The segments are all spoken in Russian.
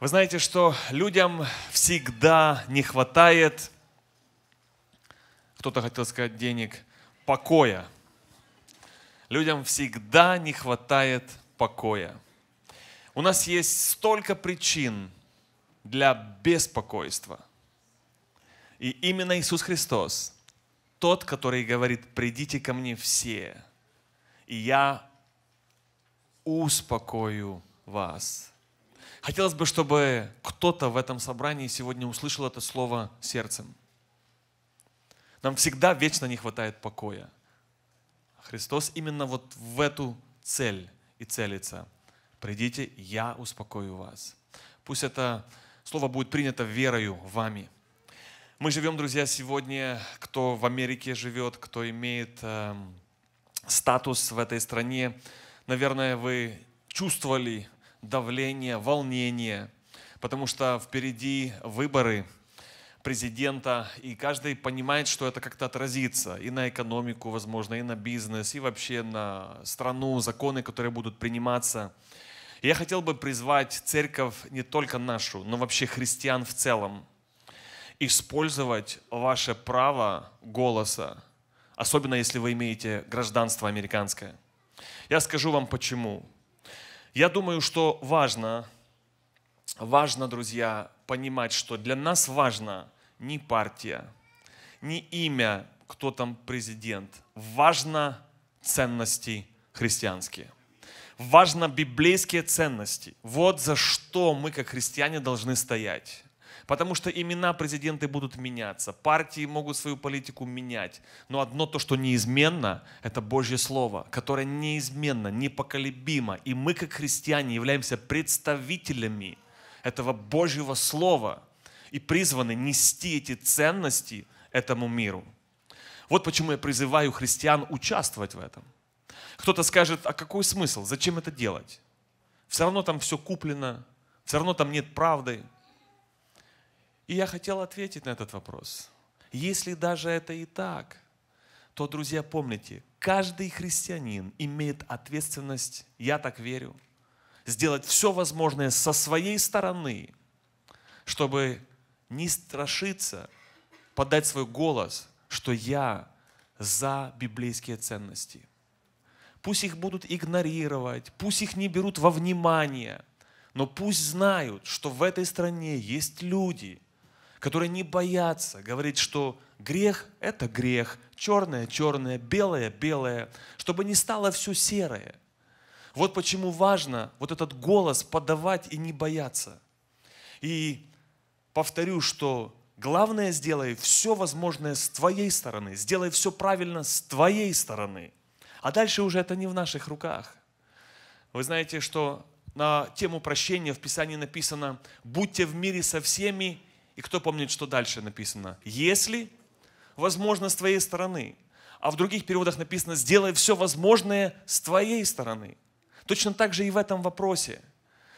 Вы знаете, что людям всегда не хватает, кто-то хотел сказать денег, покоя. Людям всегда не хватает покоя. У нас есть столько причин для беспокойства. И именно Иисус Христос, тот, который говорит, придите ко мне все, и я успокою вас. Хотелось бы, чтобы кто-то в этом собрании сегодня услышал это слово сердцем. Нам всегда вечно не хватает покоя. Христос именно вот в эту цель и целится. Придите, я успокою вас. Пусть это слово будет принято верою вами. Мы живем, друзья, сегодня, кто в Америке живет, кто имеет э, статус в этой стране, наверное, вы чувствовали давление, волнение, потому что впереди выборы президента, и каждый понимает, что это как-то отразится и на экономику, возможно, и на бизнес, и вообще на страну, законы, которые будут приниматься. И я хотел бы призвать церковь не только нашу, но вообще христиан в целом, использовать ваше право голоса, особенно если вы имеете гражданство американское. Я скажу вам почему. Я думаю, что важно, важно, друзья, понимать, что для нас важно не партия, не имя, кто там президент. Важно ценности христианские. Важно библейские ценности. Вот за что мы, как христиане, должны стоять. Потому что имена президенты будут меняться, партии могут свою политику менять. Но одно то, что неизменно, это Божье Слово, которое неизменно, непоколебимо. И мы, как христиане, являемся представителями этого Божьего Слова и призваны нести эти ценности этому миру. Вот почему я призываю христиан участвовать в этом. Кто-то скажет, а какой смысл, зачем это делать? Все равно там все куплено, все равно там нет правды, и я хотел ответить на этот вопрос. Если даже это и так, то, друзья, помните, каждый христианин имеет ответственность, я так верю, сделать все возможное со своей стороны, чтобы не страшиться, подать свой голос, что я за библейские ценности. Пусть их будут игнорировать, пусть их не берут во внимание, но пусть знают, что в этой стране есть люди – которые не боятся говорить, что грех – это грех, черное – черное, белое – белое, чтобы не стало все серое. Вот почему важно вот этот голос подавать и не бояться. И повторю, что главное сделай все возможное с твоей стороны, сделай все правильно с твоей стороны. А дальше уже это не в наших руках. Вы знаете, что на тему прощения в Писании написано «Будьте в мире со всеми и кто помнит, что дальше написано? Если, возможно, с твоей стороны. А в других переводах написано, сделай все возможное с твоей стороны. Точно так же и в этом вопросе.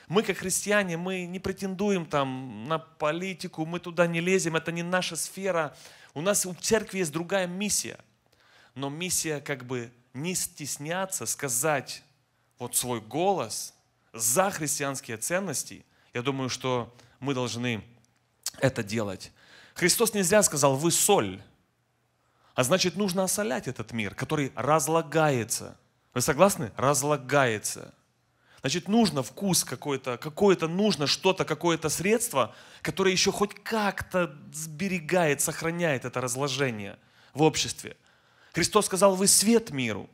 Мы, как христиане, мы не претендуем там на политику, мы туда не лезем, это не наша сфера. У нас у церкви есть другая миссия. Но миссия как бы не стесняться сказать вот свой голос за христианские ценности. Я думаю, что мы должны это делать. Христос не сказал, вы соль. А значит, нужно осолять этот мир, который разлагается. Вы согласны? Разлагается. Значит, нужно вкус какой-то, какое-то нужно что-то, какое-то средство, которое еще хоть как-то сберегает, сохраняет это разложение в обществе. Христос сказал, вы свет миру.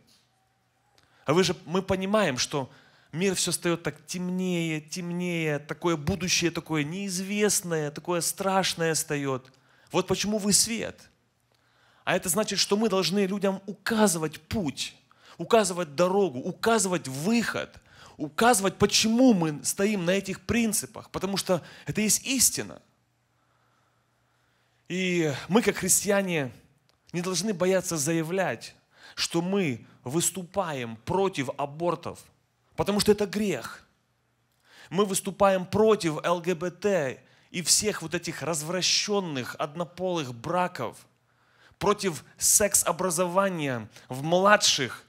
А вы же, мы понимаем, что мир все стает так темнее, темнее, такое будущее такое неизвестное, такое страшное стает. Вот почему вы свет. А это значит, что мы должны людям указывать путь, указывать дорогу, указывать выход, указывать, почему мы стоим на этих принципах, потому что это есть истина. И мы, как христиане, не должны бояться заявлять, что мы выступаем против абортов – Потому что это грех. Мы выступаем против ЛГБТ и всех вот этих развращенных однополых браков, против секс-образования в младших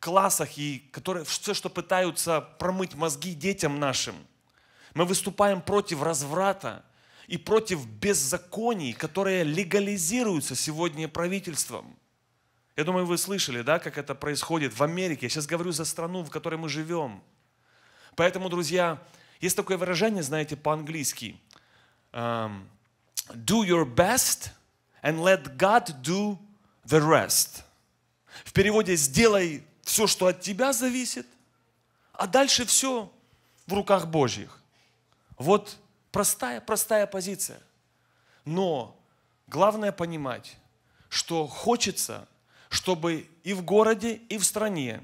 классах, и которые, все, что пытаются промыть мозги детям нашим. Мы выступаем против разврата и против беззаконий, которые легализируются сегодня правительством. Я думаю, вы слышали, да, как это происходит в Америке. Я сейчас говорю за страну, в которой мы живем. Поэтому, друзья, есть такое выражение, знаете, по-английски. Um, do your best and let God do the rest. В переводе «сделай все, что от тебя зависит, а дальше все в руках Божьих». Вот простая-простая позиция. Но главное понимать, что хочется – чтобы и в городе, и в стране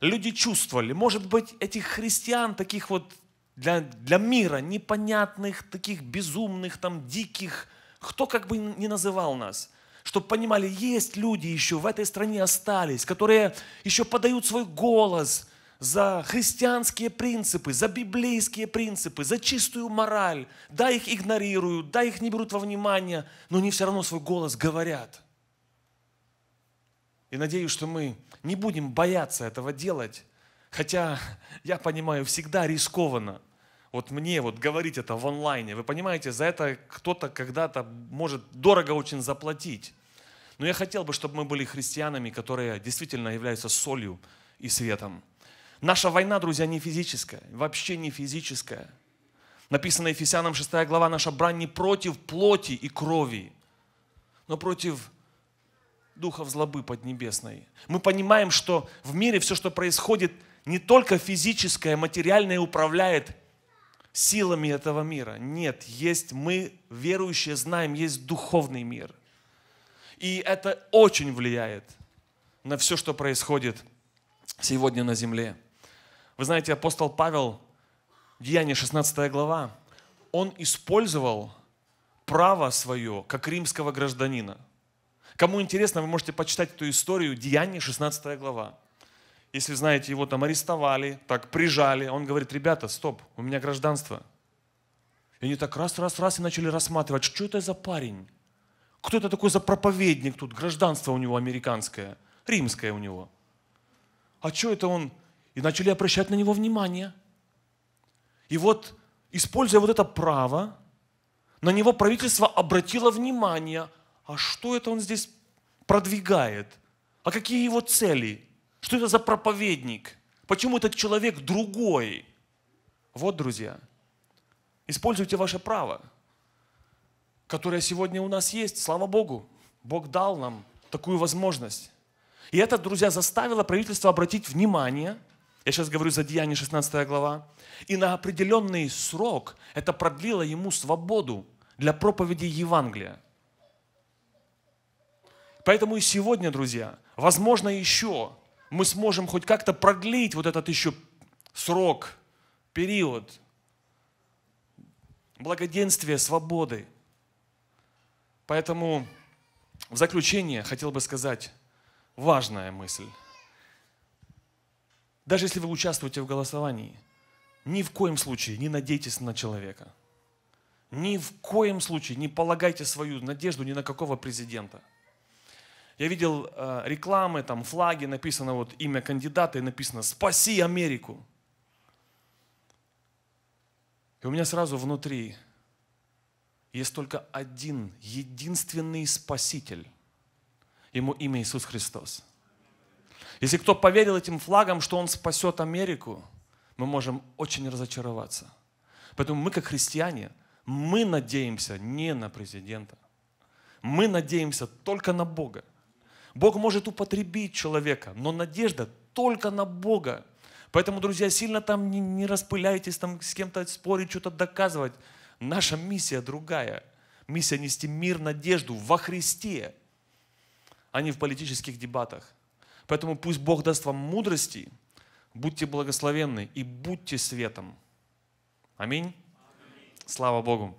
люди чувствовали, может быть, этих христиан, таких вот для, для мира непонятных, таких безумных, там, диких, кто как бы ни называл нас, чтобы понимали, есть люди еще в этой стране остались, которые еще подают свой голос за христианские принципы, за библейские принципы, за чистую мораль. Да, их игнорируют, да, их не берут во внимание, но они все равно свой голос говорят – и надеюсь, что мы не будем бояться этого делать, хотя я понимаю, всегда рискованно. Вот мне вот говорить это в онлайне, вы понимаете, за это кто-то когда-то может дорого очень заплатить. Но я хотел бы, чтобы мы были христианами, которые действительно являются солью и светом. Наша война, друзья, не физическая, вообще не физическая. Написано Ефесянам 6 глава, наша брань не против плоти и крови, но против духов злобы поднебесной. Мы понимаем, что в мире все, что происходит, не только физическое, а материальное управляет силами этого мира. Нет, есть мы, верующие, знаем, есть духовный мир. И это очень влияет на все, что происходит сегодня на земле. Вы знаете, апостол Павел, Деяние 16 глава, он использовал право свое, как римского гражданина – Кому интересно, вы можете почитать эту историю, Деяние, 16 глава. Если знаете, его там арестовали, так прижали. Он говорит, ребята, стоп, у меня гражданство. И они так раз, раз, раз и начали рассматривать, что это за парень? Кто это такой за проповедник тут? Гражданство у него американское, римское у него. А что это он? И начали обращать на него внимание. И вот, используя вот это право, на него правительство обратило внимание а что это он здесь продвигает? А какие его цели? Что это за проповедник? Почему этот человек другой? Вот, друзья, используйте ваше право, которое сегодня у нас есть. Слава Богу, Бог дал нам такую возможность. И это, друзья, заставило правительство обратить внимание, я сейчас говорю за Деяние 16 глава, и на определенный срок это продлило ему свободу для проповеди Евангелия. Поэтому и сегодня, друзья, возможно, еще мы сможем хоть как-то продлить вот этот еще срок, период благоденствия, свободы. Поэтому в заключение хотел бы сказать важная мысль. Даже если вы участвуете в голосовании, ни в коем случае не надейтесь на человека. Ни в коем случае не полагайте свою надежду ни на какого президента – я видел э, рекламы, там флаги, написано вот имя кандидата и написано «Спаси Америку». И у меня сразу внутри есть только один, единственный Спаситель. Ему имя Иисус Христос. Если кто поверил этим флагам, что Он спасет Америку, мы можем очень разочароваться. Поэтому мы, как христиане, мы надеемся не на президента. Мы надеемся только на Бога. Бог может употребить человека, но надежда только на Бога. Поэтому, друзья, сильно там не, не распыляйтесь, там с кем-то спорить, что-то доказывать. Наша миссия другая. Миссия нести мир, надежду во Христе, а не в политических дебатах. Поэтому пусть Бог даст вам мудрости, будьте благословенны и будьте светом. Аминь. Аминь. Слава Богу.